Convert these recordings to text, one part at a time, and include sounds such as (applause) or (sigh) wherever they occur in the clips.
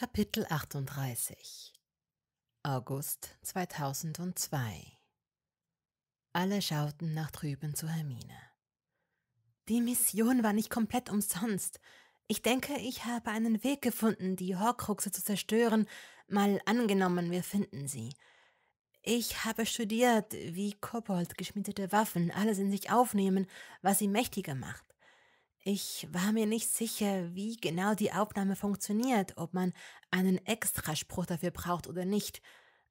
Kapitel 38 August 2002 Alle schauten nach drüben zu Hermine. Die Mission war nicht komplett umsonst. Ich denke, ich habe einen Weg gefunden, die Horcruxe zu zerstören, mal angenommen, wir finden sie. Ich habe studiert, wie Kobold geschmiedete Waffen alles in sich aufnehmen, was sie mächtiger macht. Ich war mir nicht sicher, wie genau die Aufnahme funktioniert, ob man einen Extraspruch dafür braucht oder nicht.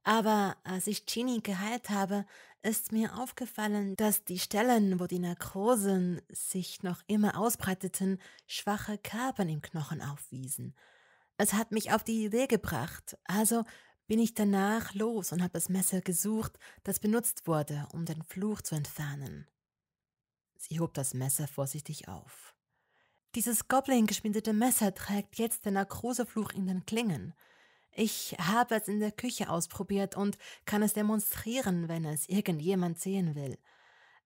Aber als ich Chini geheilt habe, ist mir aufgefallen, dass die Stellen, wo die Narkosen sich noch immer ausbreiteten, schwache Kerben im Knochen aufwiesen. Es hat mich auf die Idee gebracht, also bin ich danach los und habe das Messer gesucht, das benutzt wurde, um den Fluch zu entfernen. Sie hob das Messer vorsichtig auf. Dieses goblin-geschmiedete Messer trägt jetzt den Akrosefluch in den Klingen. Ich habe es in der Küche ausprobiert und kann es demonstrieren, wenn es irgendjemand sehen will.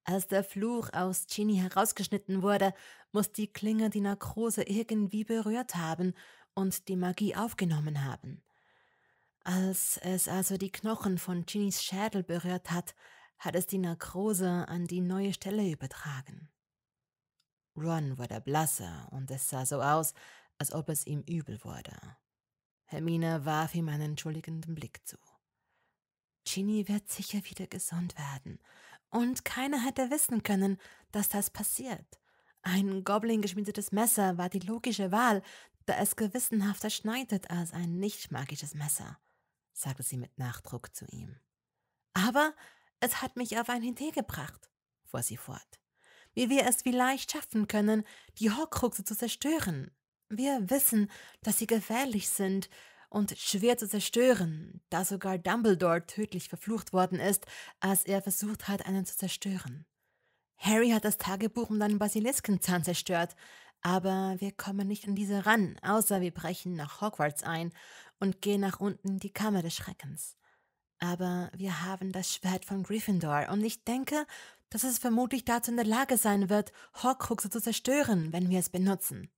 Als der Fluch aus Genie herausgeschnitten wurde, muss die Klinge die Narkose irgendwie berührt haben und die Magie aufgenommen haben. Als es also die Knochen von Ginis Schädel berührt hat, hat es die Narkose an die neue Stelle übertragen. Ron wurde blasser und es sah so aus, als ob es ihm übel wurde. Hermine warf ihm einen entschuldigenden Blick zu. Ginny wird sicher wieder gesund werden. Und keiner hätte wissen können, dass das passiert. Ein goblin-geschmiedetes Messer war die logische Wahl, da es gewissenhafter schneidet als ein nicht magisches Messer, sagte sie mit Nachdruck zu ihm. Aber es hat mich auf eine Idee gebracht, fuhr sie fort wie wir es vielleicht schaffen können, die Horcruxe zu zerstören. Wir wissen, dass sie gefährlich sind und schwer zu zerstören, da sogar Dumbledore tödlich verflucht worden ist, als er versucht hat, einen zu zerstören. Harry hat das Tagebuch um einen Basiliskenzahn zerstört, aber wir kommen nicht an diese ran, außer wir brechen nach Hogwarts ein und gehen nach unten in die Kammer des Schreckens. Aber wir haben das Schwert von Gryffindor und ich denke, dass es vermutlich dazu in der Lage sein wird, Horcruxe zu zerstören, wenn wir es benutzen.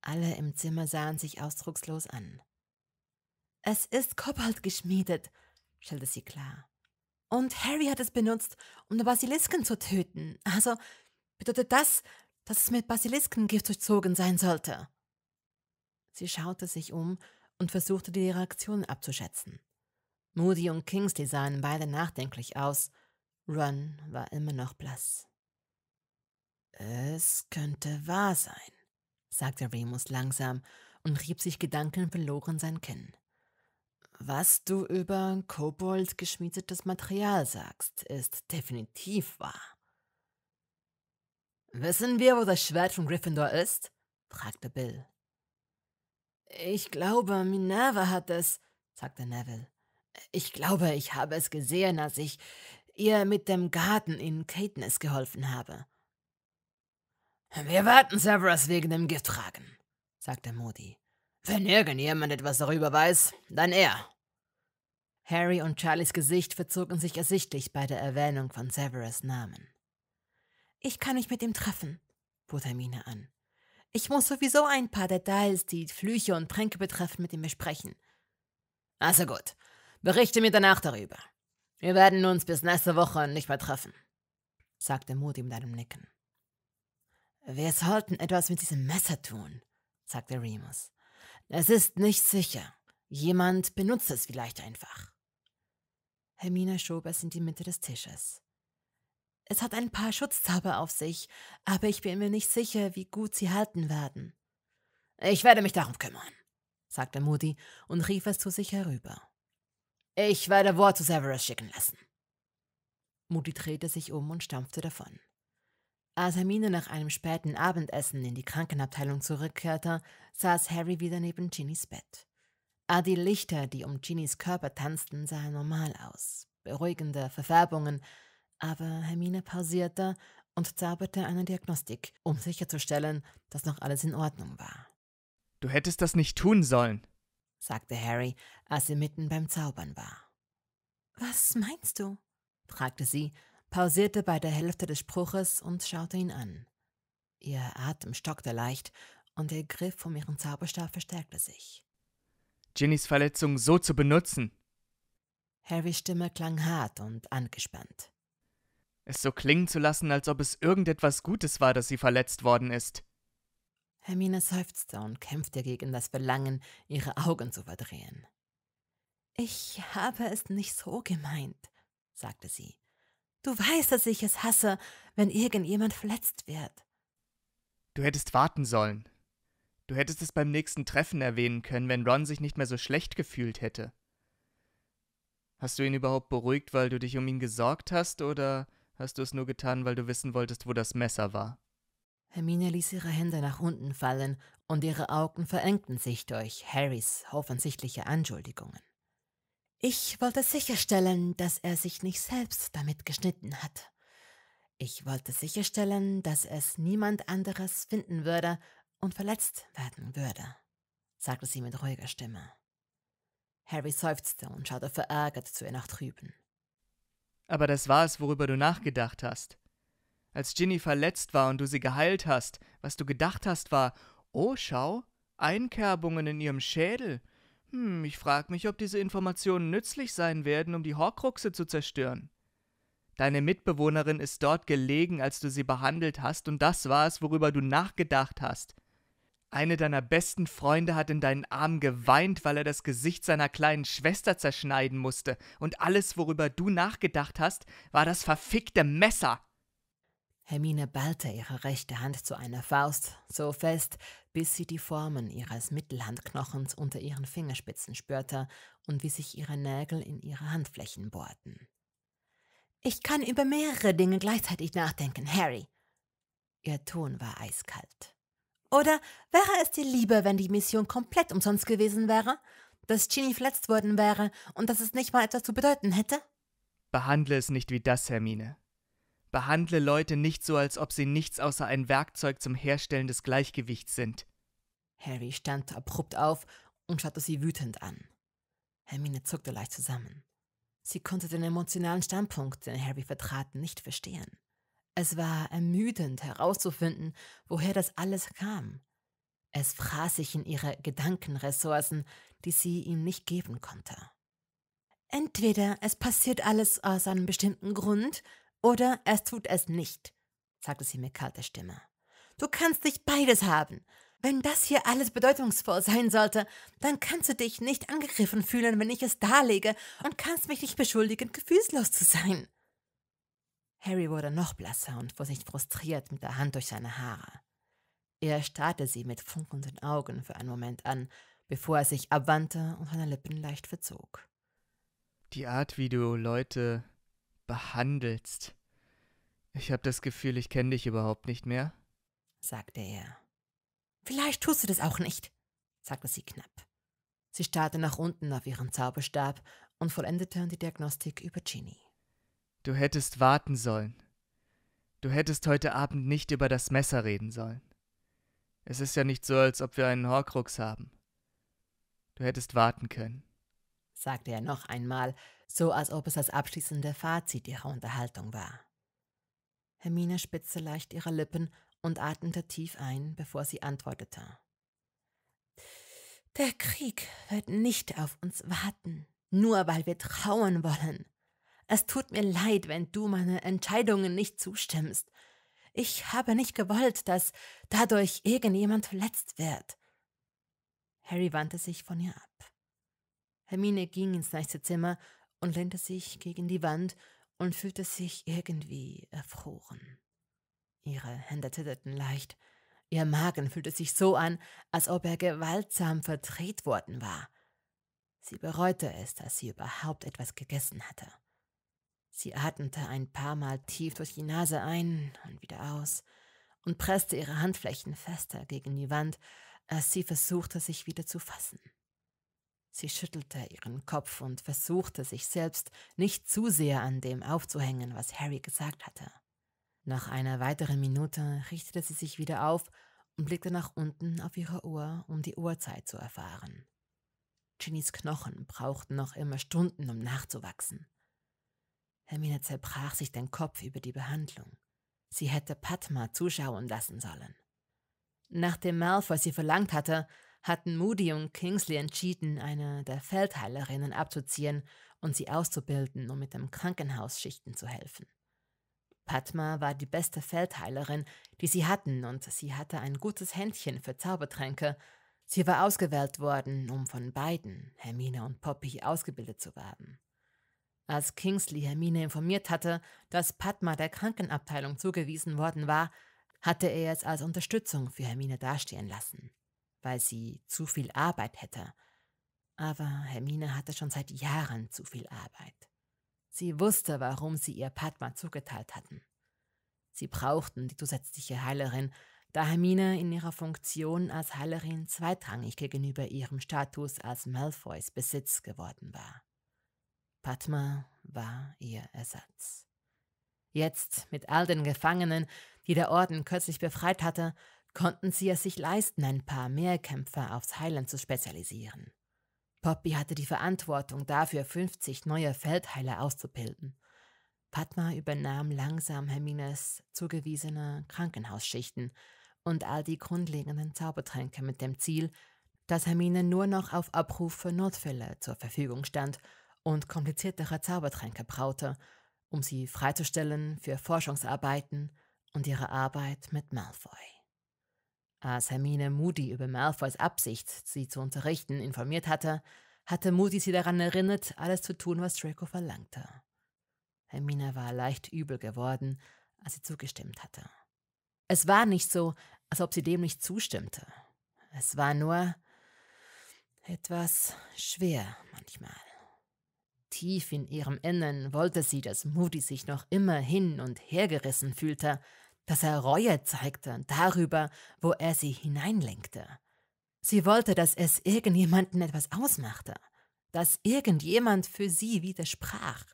Alle im Zimmer sahen sich ausdruckslos an. Es ist Kobold geschmiedet, stellte sie klar. Und Harry hat es benutzt, um Basilisken zu töten. Also bedeutet das, dass es mit Basiliskengift durchzogen sein sollte. Sie schaute sich um und versuchte die Reaktion abzuschätzen. Moody und Kingsley sahen beide nachdenklich aus – Ron war immer noch blass. Es könnte wahr sein, sagte Remus langsam und rieb sich gedankenverloren sein Kinn. Was du über Kobold geschmiedetes Material sagst, ist definitiv wahr. Wissen wir, wo das Schwert von Gryffindor ist? fragte Bill. Ich glaube, Minerva hat es, sagte Neville. Ich glaube, ich habe es gesehen, als ich ihr mit dem Garten in Katniss geholfen habe. Wir warten Severus wegen dem Giftfragen, sagte Moody. Wenn irgendjemand etwas darüber weiß, dann er. Harry und Charlies Gesicht verzogen sich ersichtlich bei der Erwähnung von Severus Namen. Ich kann mich mit ihm treffen, bot Hermine an. Ich muss sowieso ein paar Details, die Flüche und Tränke betreffen, mit ihm besprechen. Also gut, berichte mir danach darüber. Wir werden uns bis nächste Woche nicht mehr treffen, sagte Moody mit einem Nicken. Wir sollten etwas mit diesem Messer tun, sagte Remus. Es ist nicht sicher. Jemand benutzt es vielleicht einfach. Hermine schob es in die Mitte des Tisches. Es hat ein paar Schutzzauber auf sich, aber ich bin mir nicht sicher, wie gut sie halten werden. Ich werde mich darum kümmern, sagte Moody und rief es zu sich herüber. Ich werde Wort zu Severus schicken lassen. Moody drehte sich um und stampfte davon. Als Hermine nach einem späten Abendessen in die Krankenabteilung zurückkehrte, saß Harry wieder neben Ginnys Bett. All ah, die Lichter, die um Ginnys Körper tanzten, sahen normal aus. Beruhigende Verfärbungen. Aber Hermine pausierte und zauberte eine Diagnostik, um sicherzustellen, dass noch alles in Ordnung war. Du hättest das nicht tun sollen, sagte Harry, als sie mitten beim Zaubern war. Was meinst du? fragte sie, pausierte bei der Hälfte des Spruches und schaute ihn an. Ihr Atem stockte leicht und der Griff um ihren Zauberstab verstärkte sich. Ginnys Verletzung so zu benutzen. Harrys Stimme klang hart und angespannt. Es so klingen zu lassen, als ob es irgendetwas Gutes war, dass sie verletzt worden ist. Hermine seufzte und kämpfte gegen das Verlangen, ihre Augen zu verdrehen. Ich habe es nicht so gemeint, sagte sie. Du weißt, dass ich es hasse, wenn irgendjemand verletzt wird. Du hättest warten sollen. Du hättest es beim nächsten Treffen erwähnen können, wenn Ron sich nicht mehr so schlecht gefühlt hätte. Hast du ihn überhaupt beruhigt, weil du dich um ihn gesorgt hast, oder hast du es nur getan, weil du wissen wolltest, wo das Messer war? Hermine ließ ihre Hände nach unten fallen und ihre Augen verengten sich durch Harrys offensichtliche Anschuldigungen. Ich wollte sicherstellen, dass er sich nicht selbst damit geschnitten hat. Ich wollte sicherstellen, dass es niemand anderes finden würde und verletzt werden würde, sagte sie mit ruhiger Stimme. Harry seufzte und schaute verärgert zu ihr nach drüben. Aber das war es, worüber du nachgedacht hast. Als Ginny verletzt war und du sie geheilt hast, was du gedacht hast, war, oh, schau, Einkerbungen in ihrem Schädel. Hm, ich frag mich, ob diese Informationen nützlich sein werden, um die Horcruxe zu zerstören. Deine Mitbewohnerin ist dort gelegen, als du sie behandelt hast, und das war es, worüber du nachgedacht hast. Eine deiner besten Freunde hat in deinen Armen geweint, weil er das Gesicht seiner kleinen Schwester zerschneiden musste, und alles, worüber du nachgedacht hast, war das verfickte Messer. Hermine ballte ihre rechte Hand zu einer Faust so fest, bis sie die Formen ihres Mittelhandknochens unter ihren Fingerspitzen spürte und wie sich ihre Nägel in ihre Handflächen bohrten. Ich kann über mehrere Dinge gleichzeitig nachdenken, Harry. Ihr Ton war eiskalt. Oder wäre es dir lieber, wenn die Mission komplett umsonst gewesen wäre, dass Ginny verletzt worden wäre und dass es nicht mal etwas zu bedeuten hätte? Behandle es nicht wie das, Hermine. Behandle Leute nicht so, als ob sie nichts außer ein Werkzeug zum Herstellen des Gleichgewichts sind. Harry stand abrupt auf und schaute sie wütend an. Hermine zuckte leicht zusammen. Sie konnte den emotionalen Standpunkt, den Harry vertrat, nicht verstehen. Es war ermüdend herauszufinden, woher das alles kam. Es fraß sich in ihre Gedankenressourcen, die sie ihm nicht geben konnte. Entweder es passiert alles aus einem bestimmten Grund, oder es tut es nicht, sagte sie mit kalter Stimme. Du kannst dich beides haben. Wenn das hier alles bedeutungsvoll sein sollte, dann kannst du dich nicht angegriffen fühlen, wenn ich es darlege, und kannst mich nicht beschuldigen, gefühlslos zu sein. Harry wurde noch blasser und fuhr sich frustriert mit der Hand durch seine Haare. Er starrte sie mit funkelnden Augen für einen Moment an, bevor er sich abwandte und seine Lippen leicht verzog. Die Art, wie du Leute behandelst. Ich habe das Gefühl, ich kenne dich überhaupt nicht mehr, sagte er. Vielleicht tust du das auch nicht, sagte sie knapp. Sie starrte nach unten auf ihren Zauberstab und vollendete die Diagnostik über Ginny. Du hättest warten sollen. Du hättest heute Abend nicht über das Messer reden sollen. Es ist ja nicht so, als ob wir einen Horcrux haben. Du hättest warten können sagte er noch einmal, so als ob es das abschließende Fazit ihrer Unterhaltung war. Hermine spitzte leicht ihre Lippen und atmete tief ein, bevor sie antwortete. Der Krieg wird nicht auf uns warten, nur weil wir trauern wollen. Es tut mir leid, wenn du meinen Entscheidungen nicht zustimmst. Ich habe nicht gewollt, dass dadurch irgendjemand verletzt wird. Harry wandte sich von ihr ab. Hermine ging ins nächste Zimmer und lehnte sich gegen die Wand und fühlte sich irgendwie erfroren. Ihre Hände zitterten leicht. Ihr Magen fühlte sich so an, als ob er gewaltsam verdreht worden war. Sie bereute es, dass sie überhaupt etwas gegessen hatte. Sie atmete ein paar Mal tief durch die Nase ein und wieder aus und presste ihre Handflächen fester gegen die Wand, als sie versuchte, sich wieder zu fassen. Sie schüttelte ihren Kopf und versuchte sich selbst nicht zu sehr an dem aufzuhängen, was Harry gesagt hatte. Nach einer weiteren Minute richtete sie sich wieder auf und blickte nach unten auf ihre Uhr, um die Uhrzeit zu erfahren. Ginnys Knochen brauchten noch immer Stunden, um nachzuwachsen. Hermine zerbrach sich den Kopf über die Behandlung. Sie hätte Padma zuschauen lassen sollen. Nachdem Malfoy sie verlangt hatte, hatten Moody und Kingsley entschieden, eine der Feldheilerinnen abzuziehen und sie auszubilden, um mit dem Krankenhaus Schichten zu helfen. Padma war die beste Feldheilerin, die sie hatten, und sie hatte ein gutes Händchen für Zaubertränke. Sie war ausgewählt worden, um von beiden, Hermine und Poppy, ausgebildet zu werden. Als Kingsley Hermine informiert hatte, dass Padma der Krankenabteilung zugewiesen worden war, hatte er es als Unterstützung für Hermine dastehen lassen weil sie zu viel Arbeit hätte. Aber Hermine hatte schon seit Jahren zu viel Arbeit. Sie wusste, warum sie ihr Padma zugeteilt hatten. Sie brauchten die zusätzliche Heilerin, da Hermine in ihrer Funktion als Heilerin zweitrangig gegenüber ihrem Status als Malfoys Besitz geworden war. Padma war ihr Ersatz. Jetzt, mit all den Gefangenen, die der Orden kürzlich befreit hatte, konnten sie es sich leisten, ein paar Mehrkämpfer aufs Heilen zu spezialisieren. Poppy hatte die Verantwortung dafür, 50 neue Feldheiler auszubilden. Padma übernahm langsam Hermines zugewiesene Krankenhausschichten und all die grundlegenden Zaubertränke mit dem Ziel, dass Hermine nur noch auf Abruf für Notfälle zur Verfügung stand und kompliziertere Zaubertränke braute, um sie freizustellen für Forschungsarbeiten und ihre Arbeit mit Malfoy. Als ah, Hermine Moody über Malfoys Absicht, sie zu unterrichten, informiert hatte, hatte Moody sie daran erinnert, alles zu tun, was Draco verlangte. Hermine war leicht übel geworden, als sie zugestimmt hatte. Es war nicht so, als ob sie dem nicht zustimmte. Es war nur etwas schwer manchmal. Tief in ihrem Innern wollte sie, dass Moody sich noch immer hin und hergerissen fühlte, dass er Reue zeigte darüber, wo er sie hineinlenkte. Sie wollte, dass es irgendjemanden etwas ausmachte, dass irgendjemand für sie widersprach,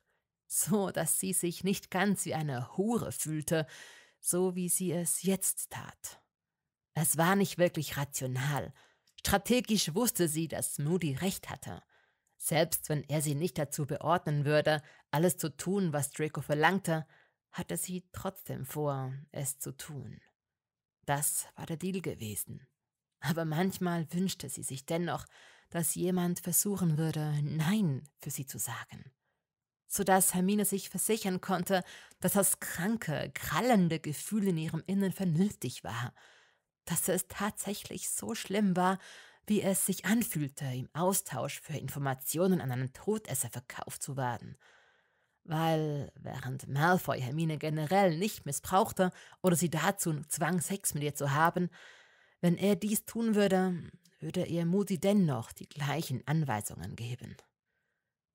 so dass sie sich nicht ganz wie eine Hure fühlte, so wie sie es jetzt tat. Es war nicht wirklich rational. Strategisch wusste sie, dass Moody recht hatte. Selbst wenn er sie nicht dazu beordnen würde, alles zu tun, was Draco verlangte, hatte sie trotzdem vor, es zu tun. Das war der Deal gewesen. Aber manchmal wünschte sie sich dennoch, dass jemand versuchen würde, Nein für sie zu sagen. Sodass Hermine sich versichern konnte, dass das kranke, krallende Gefühl in ihrem Innern vernünftig war. Dass es tatsächlich so schlimm war, wie es sich anfühlte, im Austausch für Informationen an einen Todesser verkauft zu werden – weil während Malfoy Hermine generell nicht missbrauchte oder sie dazu zwang, Sex mit ihr zu haben, wenn er dies tun würde, würde ihr Moody dennoch die gleichen Anweisungen geben.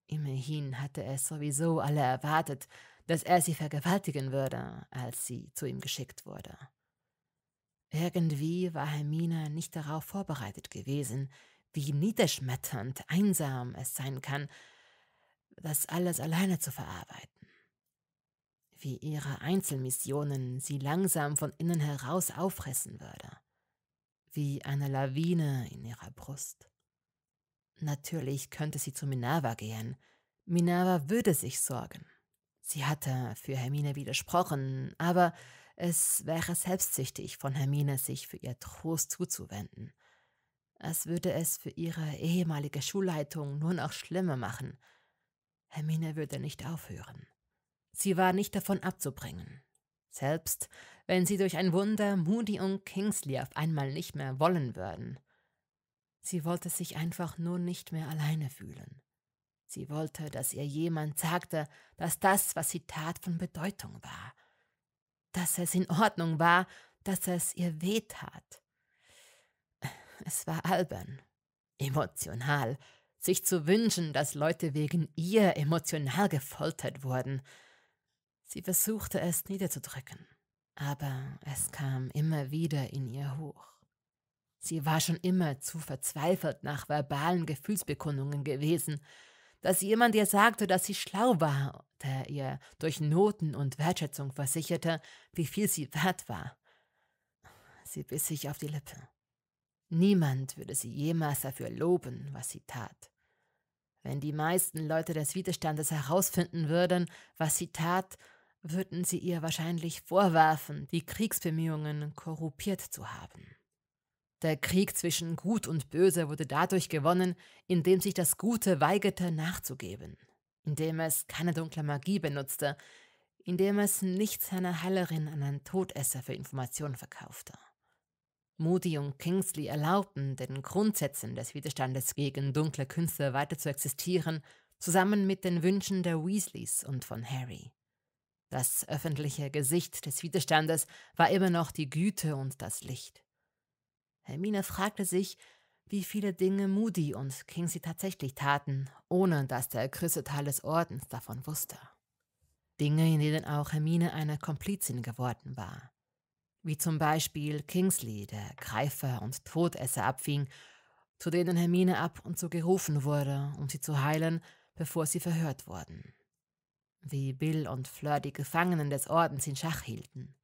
Immerhin hatte es sowieso alle erwartet, dass er sie vergewaltigen würde, als sie zu ihm geschickt wurde. Irgendwie war Hermine nicht darauf vorbereitet gewesen, wie niederschmetternd einsam es sein kann, das alles alleine zu verarbeiten. Wie ihre Einzelmissionen sie langsam von innen heraus auffressen würde. Wie eine Lawine in ihrer Brust. Natürlich könnte sie zu Minerva gehen. Minerva würde sich sorgen. Sie hatte für Hermine widersprochen, aber es wäre selbstsüchtig von Hermine, sich für ihr Trost zuzuwenden. Es würde es für ihre ehemalige Schulleitung nur noch schlimmer machen – Hermine würde nicht aufhören. Sie war nicht davon abzubringen. Selbst wenn sie durch ein Wunder Moody und Kingsley auf einmal nicht mehr wollen würden. Sie wollte sich einfach nur nicht mehr alleine fühlen. Sie wollte, dass ihr jemand sagte, dass das, was sie tat, von Bedeutung war. Dass es in Ordnung war, dass es ihr weh tat. Es war albern, emotional, sich zu wünschen, dass Leute wegen ihr emotional gefoltert wurden. Sie versuchte es niederzudrücken, aber es kam immer wieder in ihr hoch. Sie war schon immer zu verzweifelt nach verbalen Gefühlsbekundungen gewesen, dass jemand ihr sagte, dass sie schlau war, der ihr durch Noten und Wertschätzung versicherte, wie viel sie wert war. Sie biss sich auf die Lippe. Niemand würde sie jemals dafür loben, was sie tat. Wenn die meisten Leute des Widerstandes herausfinden würden, was sie tat, würden sie ihr wahrscheinlich vorwerfen, die Kriegsbemühungen korruptiert zu haben. Der Krieg zwischen Gut und Böse wurde dadurch gewonnen, indem sich das Gute weigerte nachzugeben, indem es keine dunkle Magie benutzte, indem es nicht seine Heilerin an einen Todesser für Informationen verkaufte. Moody und Kingsley erlaubten den Grundsätzen des Widerstandes gegen dunkle Künste weiter zu existieren, zusammen mit den Wünschen der Weasleys und von Harry. Das öffentliche Gesicht des Widerstandes war immer noch die Güte und das Licht. Hermine fragte sich, wie viele Dinge Moody und Kingsley tatsächlich taten, ohne dass der größte Teil des Ordens davon wusste. Dinge, in denen auch Hermine eine Komplizin geworden war wie zum Beispiel Kingsley, der Greifer und Todesser abfing, zu denen Hermine ab und zu gerufen wurde, um sie zu heilen, bevor sie verhört wurden. Wie Bill und Fleur die Gefangenen des Ordens in Schach hielten.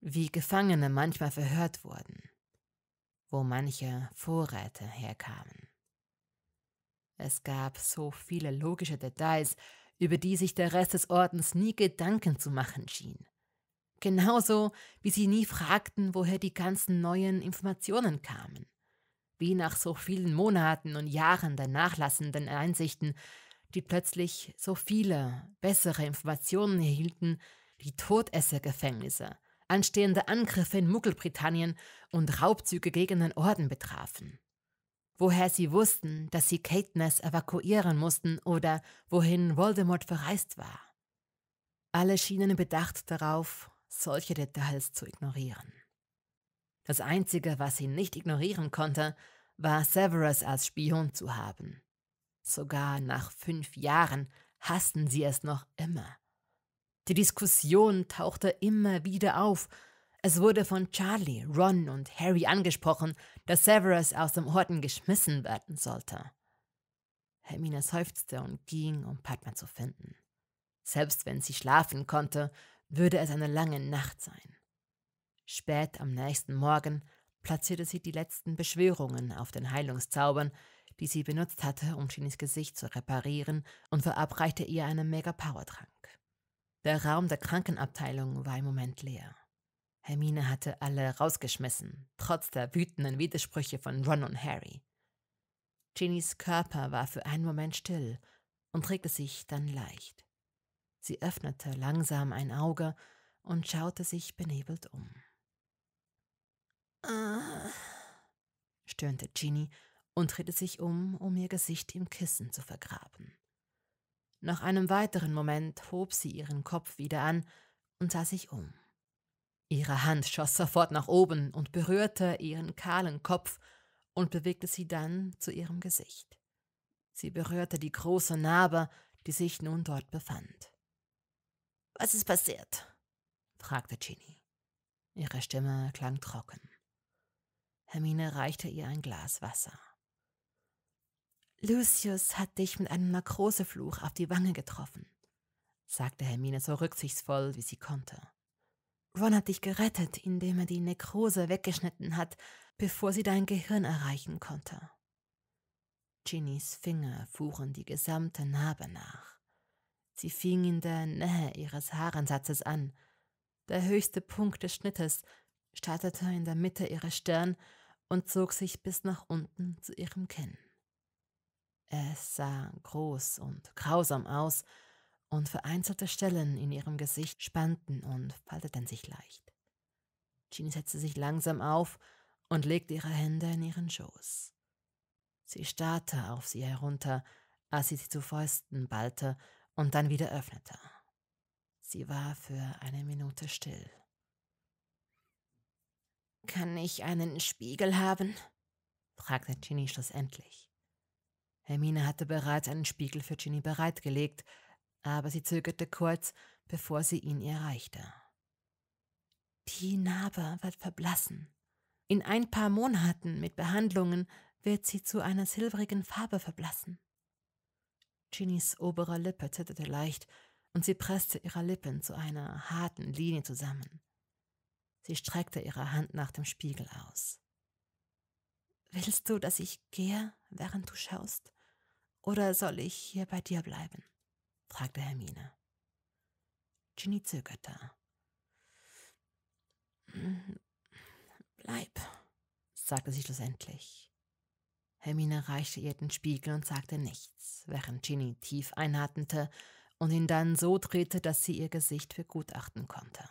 Wie Gefangene manchmal verhört wurden. Wo manche Vorräte herkamen. Es gab so viele logische Details, über die sich der Rest des Ordens nie Gedanken zu machen schien. Genauso wie sie nie fragten, woher die ganzen neuen Informationen kamen. Wie nach so vielen Monaten und Jahren der nachlassenden Einsichten, die plötzlich so viele bessere Informationen erhielten, die Todessergefängnisse, anstehende Angriffe in Muggelbritannien und Raubzüge gegen den Orden betrafen. Woher sie wussten, dass sie Caithness evakuieren mussten oder wohin Voldemort verreist war. Alle schienen bedacht darauf, solche Details zu ignorieren. Das Einzige, was sie nicht ignorieren konnte, war Severus als Spion zu haben. Sogar nach fünf Jahren hassten sie es noch immer. Die Diskussion tauchte immer wieder auf. Es wurde von Charlie, Ron und Harry angesprochen, dass Severus aus dem Orden geschmissen werden sollte. Hermine seufzte und ging, um Padma zu finden. Selbst wenn sie schlafen konnte, würde es eine lange Nacht sein. Spät am nächsten Morgen platzierte sie die letzten Beschwörungen auf den Heilungszaubern, die sie benutzt hatte, um Shinis Gesicht zu reparieren, und verabreichte ihr einen Mega-Power-Trank. Der Raum der Krankenabteilung war im Moment leer. Hermine hatte alle rausgeschmissen, trotz der wütenden Widersprüche von Ron und Harry. Ginnys Körper war für einen Moment still und regte sich dann leicht. Sie öffnete langsam ein Auge und schaute sich benebelt um. Ah, stöhnte Ginny und drehte sich um, um ihr Gesicht im Kissen zu vergraben. Nach einem weiteren Moment hob sie ihren Kopf wieder an und sah sich um. Ihre Hand schoss sofort nach oben und berührte ihren kahlen Kopf und bewegte sie dann zu ihrem Gesicht. Sie berührte die große Narbe, die sich nun dort befand. Was ist passiert? fragte Ginny. Ihre Stimme klang trocken. Hermine reichte ihr ein Glas Wasser. Lucius hat dich mit einem Makrosefluch auf die Wange getroffen, sagte Hermine so rücksichtsvoll, wie sie konnte. Ron hat dich gerettet, indem er die Nekrose weggeschnitten hat, bevor sie dein Gehirn erreichen konnte. Ginnys Finger fuhren die gesamte Narbe nach. Sie fing in der Nähe ihres Haarensatzes an. Der höchste Punkt des Schnittes startete in der Mitte ihrer Stirn und zog sich bis nach unten zu ihrem Kinn. Es sah groß und grausam aus, und vereinzelte Stellen in ihrem Gesicht spannten und falteten sich leicht. Jean setzte sich langsam auf und legte ihre Hände in ihren Schoß. Sie starrte auf sie herunter, als sie sie zu Fäusten ballte und dann wieder öffnete. Sie war für eine Minute still. Kann ich einen Spiegel haben? fragte Ginny schlussendlich. Hermine hatte bereits einen Spiegel für Ginny bereitgelegt, aber sie zögerte kurz, bevor sie ihn ihr reichte. Die Narbe wird verblassen. In ein paar Monaten mit Behandlungen wird sie zu einer silbrigen Farbe verblassen. Ginnys obere Lippe zitterte leicht und sie presste ihre Lippen zu einer harten Linie zusammen. Sie streckte ihre Hand nach dem Spiegel aus. Willst du, dass ich gehe, während du schaust? Oder soll ich hier bei dir bleiben? fragte Hermine. Ginny zögerte. Hm, bleib, sagte sie schlussendlich. Hermine reichte ihr den Spiegel und sagte nichts, während Ginny tief einatmete und ihn dann so drehte, dass sie ihr Gesicht begutachten konnte.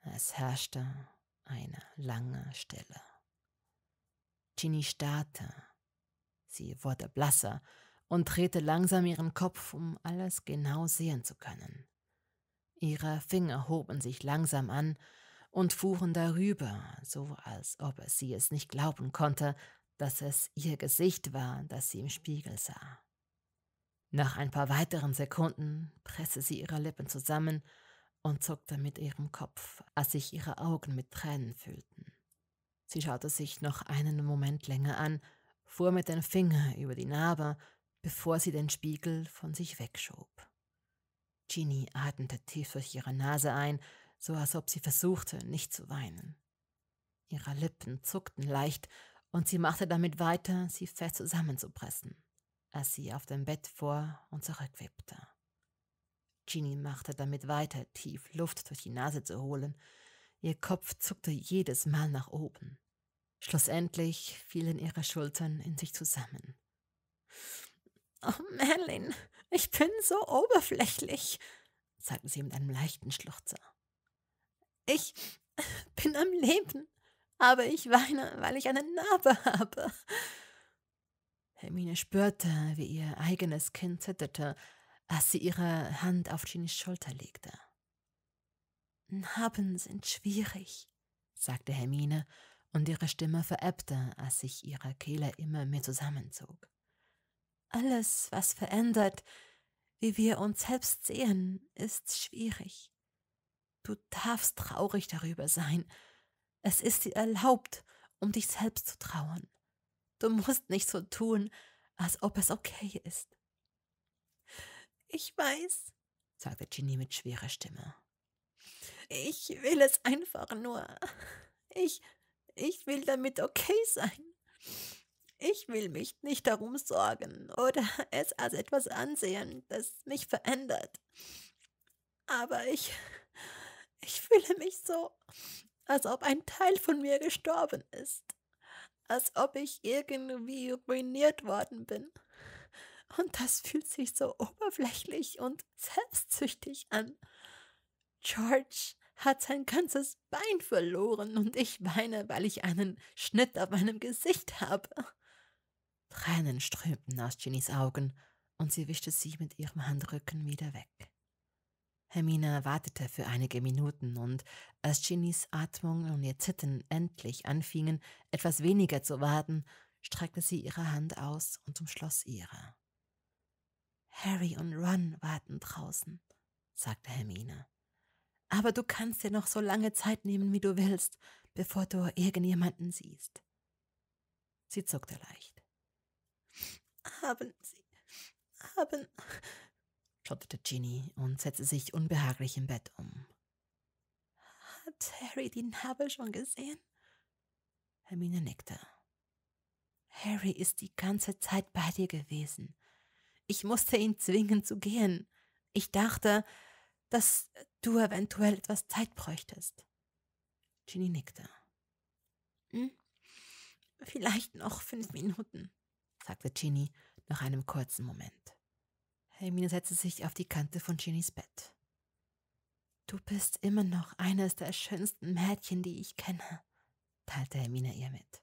Es herrschte eine lange Stille. Ginny starrte. Sie wurde blasser und drehte langsam ihren Kopf, um alles genau sehen zu können. Ihre Finger hoben sich langsam an und fuhren darüber, so als ob sie es nicht glauben konnte, dass es ihr Gesicht war, das sie im Spiegel sah. Nach ein paar weiteren Sekunden presste sie ihre Lippen zusammen und zuckte mit ihrem Kopf, als sich ihre Augen mit Tränen füllten. Sie schaute sich noch einen Moment länger an, fuhr mit dem Finger über die Narbe, bevor sie den Spiegel von sich wegschob. Ginny atmete tief durch ihre Nase ein, so als ob sie versuchte, nicht zu weinen. Ihre Lippen zuckten leicht und sie machte damit weiter, sie fest zusammenzupressen, als sie auf dem Bett vor und zurückwippte. Ginny machte damit weiter, tief Luft durch die Nase zu holen. Ihr Kopf zuckte jedes Mal nach oben. Schlussendlich fielen ihre Schultern in sich zusammen. Oh, Merlin, ich bin so oberflächlich, sagte sie mit einem leichten Schluchzer. Ich bin am Leben aber ich weine, weil ich eine Narbe (laughs) habe. Hermine spürte, wie ihr eigenes Kind zitterte, als sie ihre Hand auf Ginis Schulter legte. Narben sind schwierig, sagte Hermine, und ihre Stimme verebbte, als sich ihre Kehle immer mehr zusammenzog. Alles, was verändert, wie wir uns selbst sehen, ist schwierig. Du darfst traurig darüber sein, es ist dir erlaubt, um dich selbst zu trauern. Du musst nicht so tun, als ob es okay ist. Ich weiß, sagte Ginny mit schwerer Stimme. Ich will es einfach nur. Ich, ich will damit okay sein. Ich will mich nicht darum sorgen oder es als etwas ansehen, das mich verändert. Aber ich, ich fühle mich so als ob ein Teil von mir gestorben ist, als ob ich irgendwie ruiniert worden bin. Und das fühlt sich so oberflächlich und selbstsüchtig an. George hat sein ganzes Bein verloren und ich weine, weil ich einen Schnitt auf meinem Gesicht habe. Tränen strömten aus Ginnys Augen und sie wischte sie mit ihrem Handrücken wieder weg. Hermine wartete für einige Minuten und als Ginnys Atmung und ihr Zittern endlich anfingen, etwas weniger zu warten, streckte sie ihre Hand aus und umschloss ihre. Harry und Ron warten draußen, sagte Hermine. Aber du kannst dir noch so lange Zeit nehmen, wie du willst, bevor du irgendjemanden siehst. Sie zuckte leicht. Haben Sie, haben, spottete Ginny und setzte sich unbehaglich im Bett um. Hat Harry die Narbe schon gesehen? Hermine nickte. Harry ist die ganze Zeit bei dir gewesen. Ich musste ihn zwingen zu gehen. Ich dachte, dass du eventuell etwas Zeit bräuchtest. Ginny nickte. Hm? Vielleicht noch fünf Minuten, sagte Ginny nach einem kurzen Moment. Hermine setzte sich auf die Kante von Ginnys Bett. Du bist immer noch eines der schönsten Mädchen, die ich kenne, teilte Hermine ihr mit.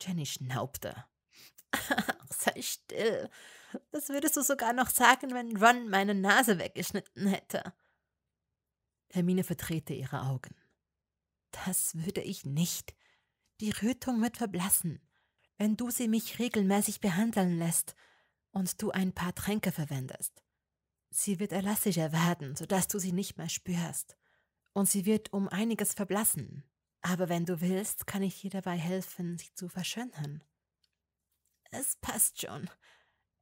Jenny schnaubte. (laughs) sei still. Das würdest du sogar noch sagen, wenn Ron meine Nase weggeschnitten hätte. Hermine verdrehte ihre Augen. Das würde ich nicht. Die Rötung wird verblassen, wenn du sie mich regelmäßig behandeln lässt und du ein paar Tränke verwendest. Sie wird elastischer werden, sodass du sie nicht mehr spürst. Und sie wird um einiges verblassen. Aber wenn du willst, kann ich dir dabei helfen, sie zu verschönern. Es passt schon.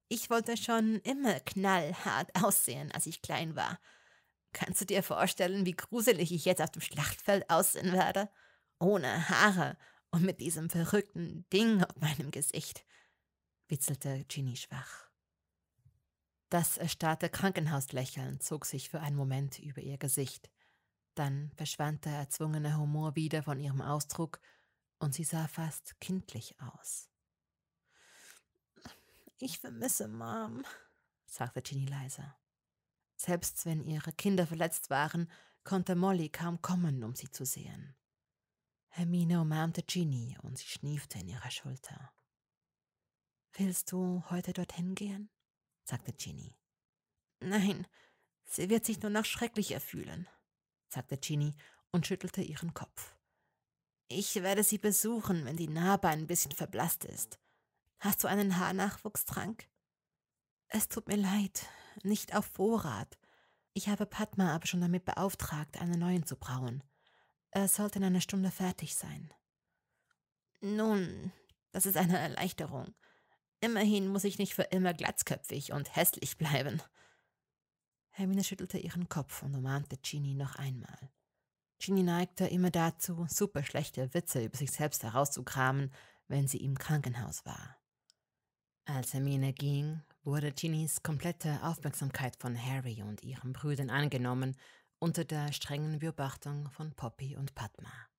Ich wollte schon immer knallhart aussehen, als ich klein war. Kannst du dir vorstellen, wie gruselig ich jetzt auf dem Schlachtfeld aussehen werde? Ohne Haare und mit diesem verrückten Ding auf meinem Gesicht witzelte Ginny schwach. Das erstarrte Krankenhauslächeln zog sich für einen Moment über ihr Gesicht. Dann verschwand der erzwungene Humor wieder von ihrem Ausdruck und sie sah fast kindlich aus. Ich vermisse Mom, sagte Ginny leise. Selbst wenn ihre Kinder verletzt waren, konnte Molly kaum kommen, um sie zu sehen. Hermine umarmte Ginny und sie schniefte in ihrer Schulter. Willst du heute dorthin gehen? sagte Ginny. Nein, sie wird sich nur noch schrecklicher fühlen, sagte Ginny und schüttelte ihren Kopf. Ich werde sie besuchen, wenn die Narbe ein bisschen verblasst ist. Hast du einen Haarnachwuchstrank? Es tut mir leid, nicht auf Vorrat. Ich habe Padma aber schon damit beauftragt, einen neuen zu brauen. Er sollte in einer Stunde fertig sein. Nun, das ist eine Erleichterung. Immerhin muss ich nicht für immer glatzköpfig und hässlich bleiben. Hermine schüttelte ihren Kopf und umarmte Ginny noch einmal. Ginny neigte immer dazu, super schlechte Witze über sich selbst herauszukramen, wenn sie im Krankenhaus war. Als Hermine ging, wurde Ginnys komplette Aufmerksamkeit von Harry und ihren Brüdern angenommen, unter der strengen Beobachtung von Poppy und Padma.